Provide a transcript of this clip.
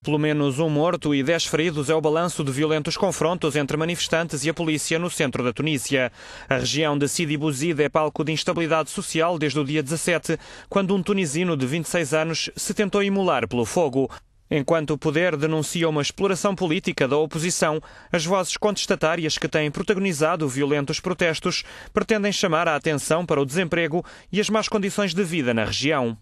Pelo menos um morto e dez feridos é o balanço de violentos confrontos entre manifestantes e a polícia no centro da Tunísia. A região de Sidi Bouzid é palco de instabilidade social desde o dia 17, quando um tunisino de 26 anos se tentou imolar pelo fogo. Enquanto o poder denuncia uma exploração política da oposição, as vozes contestatárias que têm protagonizado violentos protestos pretendem chamar a atenção para o desemprego e as más condições de vida na região.